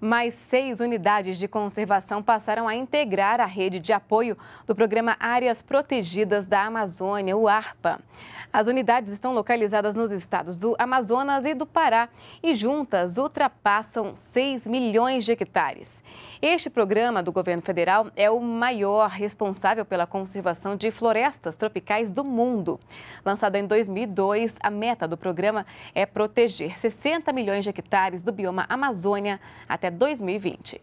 mais seis unidades de conservação passaram a integrar a rede de apoio do programa Áreas Protegidas da Amazônia, o ARPA. As unidades estão localizadas nos estados do Amazonas e do Pará e juntas ultrapassam 6 milhões de hectares. Este programa do governo federal é o maior responsável pela conservação de florestas tropicais do mundo. Lançado em 2002, a meta do programa é proteger 60 milhões de hectares do bioma Amazônia até até 2020.